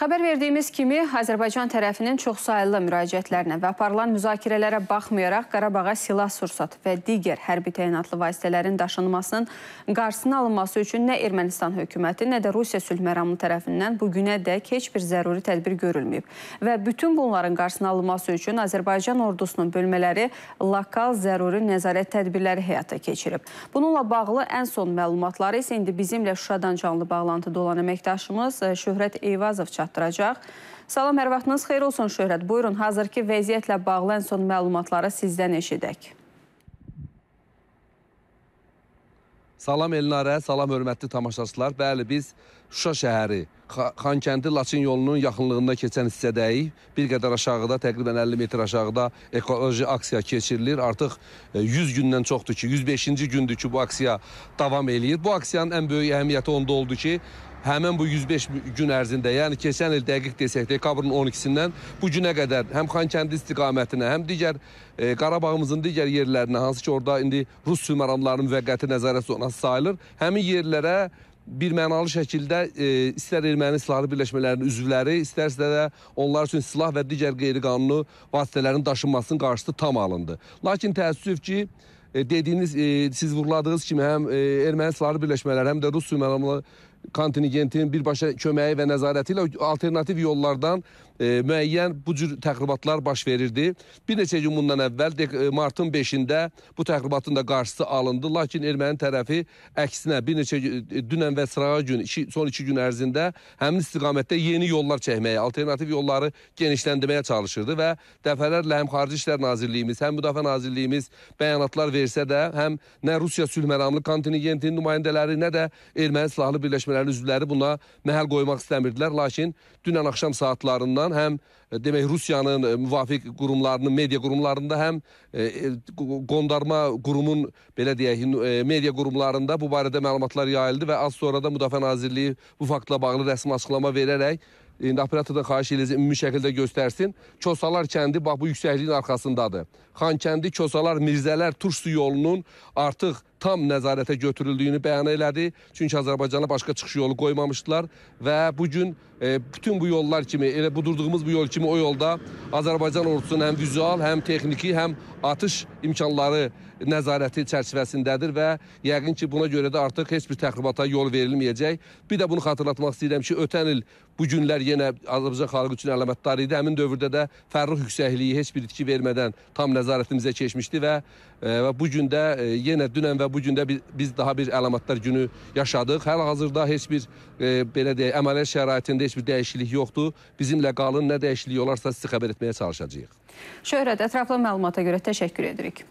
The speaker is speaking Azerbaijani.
Xəbər verdiyimiz kimi, Azərbaycan tərəfinin çoxsaylı müraciətlərinə və aparılan müzakirələrə baxmayaraq Qarabağa silah sursat və digər hərbi təyinatlı vasitələrin daşınmasının qarşısının alınması üçün nə Ermənistan hökuməti, nə də Rusiya sülh məramlı tərəfindən bu günə dək heç bir zəruri tədbir görülməyib və bütün bunların qarşısının alınması üçün Azərbaycan ordusunun bölmələri lokal zəruri nəzarət tədbirləri həyata keçirib. Bununla bağlı ən son məlumatları isə indi bizimlə Şuşadan canlı bağlantıda olan əməkdaşımız e, Şöhrət Eyvazov çatdırır artıracaq. Salam, hər vaxtınız xeyir olsun Şöhrət. Buyurun, hazırki vəziyyətlə bağlı ən son məlumatları sizdən eşidək. Salam Elnarə, salam hörmətli tamaşaçılar. Bəli, biz Şuşa şəhəri, Xankəndi Laçın yolunun yaxınlığında keçən hissədəyik. Bir qədər aşağıda, təqribən 50 metr aşağıda ekoloji aksiya keçirilir. Artıq 100 e, gündən çoxdur ki, 105-ci gündür ki, bu aksiya davam eləyir. Bu aksiyanın ən böyük əhəmiyyəti onda oldu ki, həmin bu 105 gün ərzində, yəni keçən il dəqiq desək, dekabrın 12-sindən bu günə qədər həm Xankəndi istiqamətinə, həm digər e, Qarabağımızın digər yerlərinə, hansı ki orada indi Rus sümeranlarının müvəqqəti nəzarət zonası sayılır, həmin yerlərə birmənalı şəkildə e, istər erməni silahlı birləşmələrinin üzvləri, istərsə də onlar üçün silah və digər qeyri-qanuni vasitələrin daşınmasının qarşısı tam alındı. Lakin təəssüf ki, e, dediyiniz, e, siz vurladığınız kimi həm e, erməni silahlı birləşmələr, həm də Rus sümeranlı kontingentinin birbaşa köməyi və nəzarəti ilə alternativ yollardan e, müəyyən bu cür təxribatlar baş verirdi. Bir neçə gün bundan əvvəl e, martın 5-də bu təxribatın da qarşısı alındı. Lakin erməni tərəfi əksinə bir neçə e, dünən və sırağa gün, iki, son iki gün ərzində həmin istiqamətdə yeni yollar çəkməyə, alternativ yolları genişləndirməyə çalışırdı və dəfələrlə həm Xarici İşlər Nazirliyimiz, həm Müdafiə Nazirliyimiz bəyanatlar versə də, həm nə Rusiya sülhməramlı kontingentinin nümayəndələri, nə də erməni silahlı birləşmə birləşmələrinin üzvləri buna məhəl qoymaq istəmirdilər. Lakin dünən axşam saatlarından həm e, demək Rusiyanın e, müvafiq qurumlarının, media qurumlarında həm e, qondarma qurumun belə deyək, media qurumlarında bu barədə məlumatlar yayıldı və az sonra da Müdafiə Nazirliyi bu faktla bağlı rəsmi açıqlama verərək indi operatordan xahiş edəcək ümumi şəkildə göstərsin. Kosalar kəndi bax bu yüksəkliyin arxasındadır. Xankəndi, Kosalar, Mirzələr, Turşsu yolunun artıq tam nəzarətə götürüldüyünü bəyan elədi. Çünki Azərbaycana başqa çıxış yolu qoymamışdılar və bu gün e, bütün bu yollar kimi, elə bu durduğumuz bu yol kimi o yolda Azərbaycan ordusunun həm vizual, həm texniki, həm atış imkanları nəzarəti çərçivəsindədir və yəqin ki, buna görə də artıq heç bir təxribata yol verilməyəcək. Bir də bunu xatırlatmaq istəyirəm ki, ötən il bu günlər yenə Azərbaycan xalqı üçün əlamətdar idi. Həmin dövrdə də Fərrux yüksəkliyi heç bir itki vermədən tam nəzarətimizə keçmişdi və e, və bu gün də e, yenə dünən və bu gün də biz daha bir əlamətdar günü yaşadıq. Həl-hazırda heç bir e, belə deyək, əməliyyat şəraitində heç bir dəyişiklik yoxdur. Bizimlə qalın, nə dəyişiklik olarsa sizi xəbər etməyə çalışacağıq. Şöhrət, ətraflı məlumata görə təşəkkür edirik.